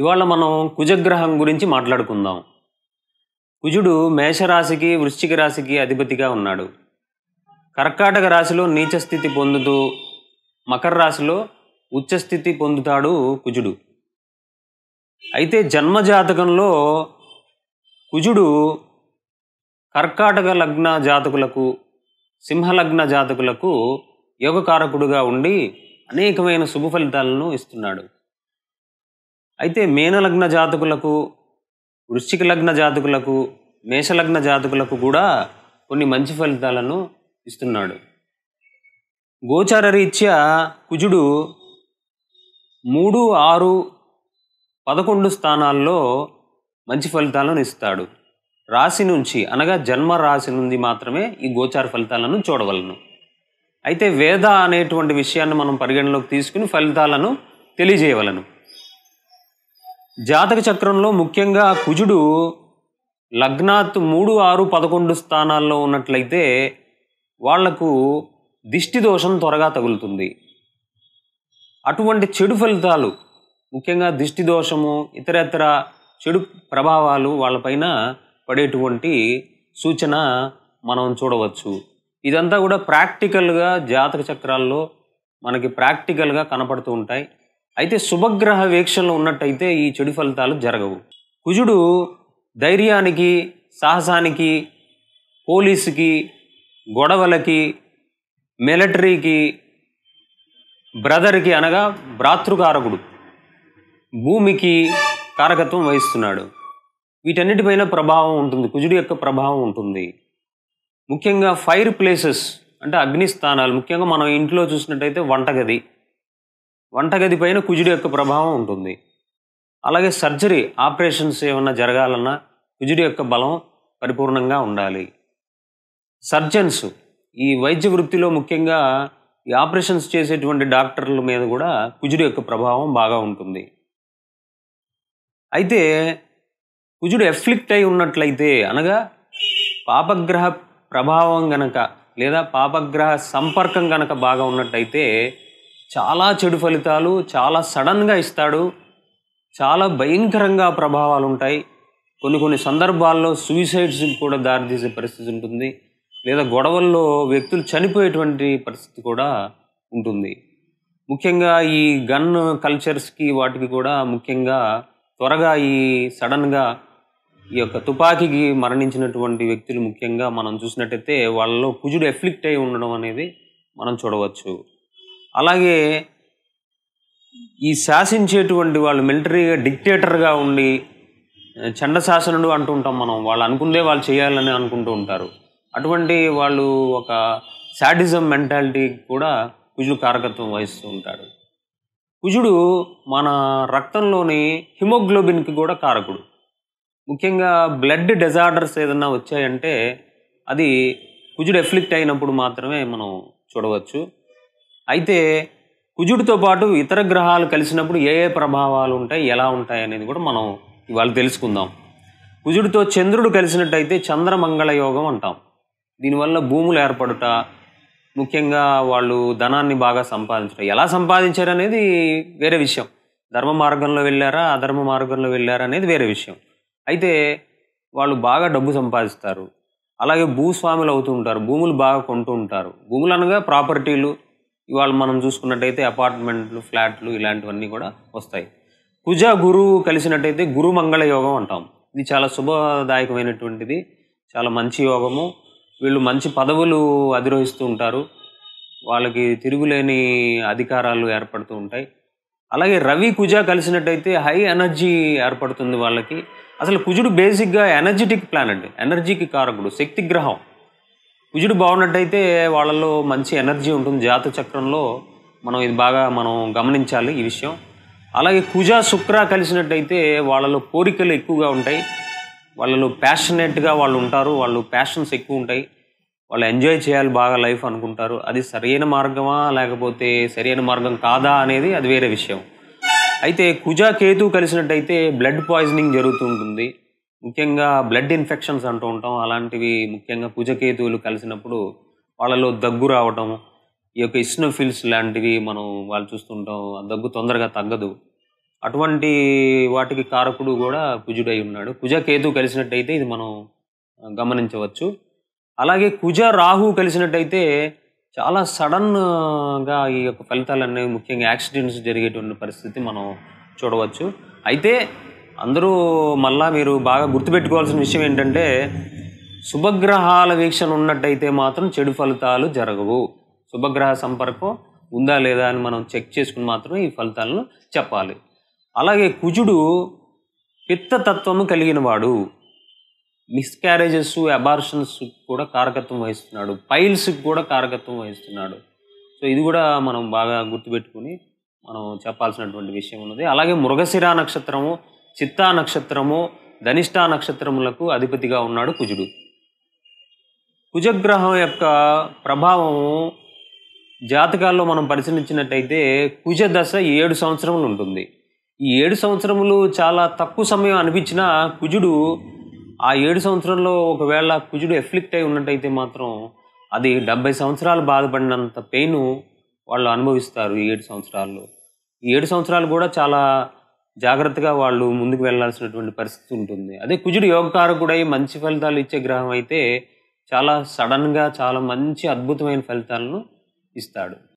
ఇవాళ మనం కుజగ్రహం గురించి మాట్లాడుకుందాం కుజుడు మేషరాశికి వృశ్చిక రాశికి అధిపతిగా ఉన్నాడు కర్కాటక రాశిలో నీచస్థితి పొందుతూ మకర రాశిలో ఉచ్చస్థితి పొందుతాడు కుజుడు అయితే జన్మజాతకంలో కుజుడు కర్కాటక లగ్న జాతకులకు సింహలగ్న జాతకులకు యోగకారకుడుగా ఉండి అనేకమైన శుభ ఫలితాలను ఇస్తున్నాడు అయితే మేనలగ్న జాతకులకు వృశ్చిక లగ్న జాతకులకు మేషలగ్న జాతకులకు కూడా కొన్ని మంచి ఫలితాలను ఇస్తున్నాడు గోచార రీత్యా కుజుడు మూడు ఆరు పదకొండు స్థానాల్లో మంచి ఫలితాలను ఇస్తాడు రాశి నుంచి అనగా జన్మ రాశి నుండి మాత్రమే ఈ గోచార ఫలితాలను చూడవలను అయితే వేద అనేటువంటి విషయాన్ని మనం పరిగణలోకి తీసుకుని ఫలితాలను తెలియజేయవలను జాతక చక్రంలో ముఖ్యంగా కుజుడు లగ్నాత్ మూడు ఆరు పదకొండు స్థానాల్లో ఉన్నట్లయితే వాళ్లకు దిష్టి దోషం త్వరగా తగులుతుంది అటువంటి చెడు ఫలితాలు ముఖ్యంగా దిష్టి దోషము ఇతరత్ర చెడు ప్రభావాలు వాళ్ళపైన పడేటువంటి సూచన మనం చూడవచ్చు ఇదంతా కూడా ప్రాక్టికల్గా జాతక చక్రాల్లో మనకి ప్రాక్టికల్గా కనపడుతూ ఉంటాయి అయితే శుభగ్రహ వీక్షణలో ఉన్నట్టయితే ఈ చెడు ఫలితాలు జరగవు కుజుడు ధైర్యానికి సాహసానికి పోలీసుకి గొడవలకి మిలటరీకి బ్రదర్కి అనగా భ్రాతృకారకుడు భూమికి కారకత్వం వహిస్తున్నాడు వీటన్నిటిపైన ప్రభావం ఉంటుంది కుజుడి యొక్క ప్రభావం ఉంటుంది ముఖ్యంగా ఫైర్ ప్లేసెస్ అంటే అగ్నిస్థానాలు ముఖ్యంగా మనం ఇంట్లో చూసినట్టయితే వంటగది వంటగది పైన కుజుడు యొక్క ప్రభావం ఉంటుంది అలాగే సర్జరీ ఆపరేషన్స్ ఏమన్నా జరగాలన్నా కుజుడు యొక్క బలం పరిపూర్ణంగా ఉండాలి సర్జన్స్ ఈ వైద్య వృత్తిలో ముఖ్యంగా ఈ ఆపరేషన్స్ చేసేటువంటి డాక్టర్ల మీద కూడా కుజుడు యొక్క ప్రభావం బాగా ఉంటుంది అయితే కుజుడు ఎఫ్లిక్ట్ అయి ఉన్నట్లయితే అనగా పాపగ్రహ ప్రభావం గనక లేదా పాపగ్రహ సంపర్కం గనక బాగా ఉన్నట్టయితే చాలా చెడు ఫలితాలు చాలా సడన్గా ఇస్తాడు చాలా భయంకరంగా ప్రభావాలు ఉంటాయి కొన్ని కొన్ని సందర్భాల్లో సూసైడ్స్ కూడా దారితీసే పరిస్థితి ఉంటుంది లేదా గొడవల్లో వ్యక్తులు చనిపోయేటువంటి పరిస్థితి కూడా ఉంటుంది ముఖ్యంగా ఈ గన్ కల్చర్స్కి వాటికి కూడా ముఖ్యంగా త్వరగా ఈ సడన్గా ఈ యొక్క తుపాకీకి మరణించినటువంటి వ్యక్తులు ముఖ్యంగా మనం చూసినట్టయితే వాళ్ళలో కుజుడు ఎఫ్లిక్ట్ అయి ఉండడం అనేది మనం చూడవచ్చు అలాగే ఈ శాసించేటువంటి వాళ్ళు మిలిటరీగా డిక్టేటర్గా ఉండి చండ శాసనుడు అంటుంటాం మనం వాళ్ళు అనుకుందే వాళ్ళు చేయాలని అనుకుంటూ ఉంటారు అటువంటి వాళ్ళు ఒక శాడిజం మెంటాలిటీ కూడా కుజుడు కారకత్వం వహిస్తూ ఉంటాడు కుజుడు మన రక్తంలోని హిమోగ్లోబిన్కి కూడా కారకుడు ముఖ్యంగా బ్లడ్ డిజార్డర్స్ ఏదన్నా వచ్చాయంటే అది కుజుడు ఎఫ్లిక్ట్ అయినప్పుడు మాత్రమే మనం చూడవచ్చు అయితే కుజుడితో పాటు ఇతర గ్రహాలు కలిసినప్పుడు ఏ ఏ ప్రభావాలు ఉంటాయి ఎలా ఉంటాయి అనేది కూడా మనం ఇవాళ తెలుసుకుందాం కుజుడితో చంద్రుడు కలిసినట్టయితే చంద్రమంగళ యోగం అంటాం దీనివల్ల భూములు ఏర్పడుట ముఖ్యంగా వాళ్ళు ధనాన్ని బాగా సంపాదించడం ఎలా సంపాదించారు అనేది వేరే విషయం ధర్మ మార్గంలో వెళ్ళారా అధర్మ మార్గంలో వెళ్ళారా అనేది వేరే విషయం అయితే వాళ్ళు బాగా డబ్బు సంపాదిస్తారు అలాగే భూస్వాములు అవుతూ ఉంటారు భూములు బాగా కొంటూ ఉంటారు భూములు అనగా ప్రాపర్టీలు ఇవాళ మనం చూసుకున్నట్టయితే అపార్ట్మెంట్లు ఫ్లాట్లు ఇలాంటివన్నీ కూడా వస్తాయి కుజ గురువు కలిసినట్టయితే గురు మంగళ యోగం అంటాం ఇది చాలా శుభదాయకమైనటువంటిది చాలా మంచి యోగము వీళ్ళు మంచి పదవులు అధిరోహిస్తూ ఉంటారు వాళ్ళకి తిరుగులేని అధికారాలు ఏర్పడుతూ ఉంటాయి అలాగే రవి కుజ కలిసినట్టయితే హై ఎనర్జీ ఏర్పడుతుంది వాళ్ళకి అసలు కుజుడు బేసిక్గా ఎనర్జెటిక్ ప్లానెట్ ఎనర్జీకి కారకుడు శక్తి గ్రహం కుజుడు బాగున్నట్టయితే వాళ్ళల్లో మంచి ఎనర్జీ ఉంటుంది జాత చక్రంలో మనం ఇది బాగా మనం గమనించాలి ఈ విషయం అలాగే కుజ శుక్ర కలిసినట్టయితే వాళ్ళలో కోరికలు ఎక్కువగా ఉంటాయి వాళ్ళలో ప్యాషనేట్గా వాళ్ళు ఉంటారు వాళ్ళు ప్యాషన్స్ ఎక్కువ ఉంటాయి వాళ్ళు ఎంజాయ్ చేయాలి బాగా లైఫ్ అనుకుంటారు అది సరైన మార్గమా లేకపోతే సరైన మార్గం కాదా అనేది అది వేరే విషయం అయితే కుజ కేతు కలిసినట్టయితే బ్లడ్ పాయిజనింగ్ జరుగుతూ ఉంటుంది ముఖ్యంగా బ్లడ్ ఇన్ఫెక్షన్స్ అంటూ ఉంటాం అలాంటివి ముఖ్యంగా కుజకేతువులు కలిసినప్పుడు వాళ్ళలో దగ్గు రావటం ఈ యొక్క ఇస్నోఫిల్స్ లాంటివి మనం వాళ్ళు చూస్తుంటాం ఆ దగ్గు తొందరగా తగ్గదు అటువంటి వాటికి కారకుడు కూడా కుజుడై ఉన్నాడు కేతు కలిసినట్టయితే ఇది మనం గమనించవచ్చు అలాగే కుజ రాహు కలిసినట్టయితే చాలా సడన్గా ఈ యొక్క ఫలితాలన్నీ ముఖ్యంగా యాక్సిడెంట్స్ జరిగేటువంటి పరిస్థితి మనం చూడవచ్చు అయితే అందరూ మళ్ళా మీరు బాగా గుర్తుపెట్టుకోవాల్సిన విషయం ఏంటంటే శుభగ్రహాల వీక్షణ ఉన్నట్టయితే మాత్రం చెడు ఫలితాలు జరగవు శుభగ్రహ సంపర్కం ఉందా లేదా అని మనం చెక్ చేసుకుని మాత్రం ఈ ఫలితాలను చెప్పాలి అలాగే కుజుడు పిత్తతత్వము కలిగినవాడు మిస్క్యారేజెస్ అబార్షన్స్ కూడా కారకత్వం వహిస్తున్నాడు పైల్స్కి కూడా కారకత్వం వహిస్తున్నాడు సో ఇది కూడా మనం బాగా గుర్తుపెట్టుకుని మనం చెప్పాల్సినటువంటి విషయం ఉన్నది అలాగే మృగశిరా నక్షత్రము చిత్తా నక్షత్రము ధనిష్టా నక్షత్రములకు అధిపతిగా ఉన్నాడు కుజుడు కుజగ్రహం యొక్క ప్రభావము జాతకాల్లో మనం పరిశీలించినట్టయితే కుజ దశ ఏడు సంవత్సరములు ఉంటుంది ఈ ఏడు సంవత్సరములు చాలా తక్కువ సమయం అనిపించినా కుజుడు ఆ ఏడు సంవత్సరంలో ఒకవేళ కుజుడు ఎఫ్లిక్ట్ అయి ఉన్నట్టయితే మాత్రం అది డెబ్బై సంవత్సరాలు బాధపడినంత పెయిన్ వాళ్ళు అనుభవిస్తారు ఈ ఏడు సంవత్సరాల్లో ఈ ఏడు సంవత్సరాలు కూడా చాలా జాగ్రత్తగా వాళ్ళు ముందుకు వెళ్లాల్సినటువంటి పరిస్థితి ఉంటుంది అదే కుజుడు యోగకారకుడై మంచి ఫలితాలు ఇచ్చే గ్రహం అయితే చాలా సడన్గా చాలా మంచి అద్భుతమైన ఫలితాలను ఇస్తాడు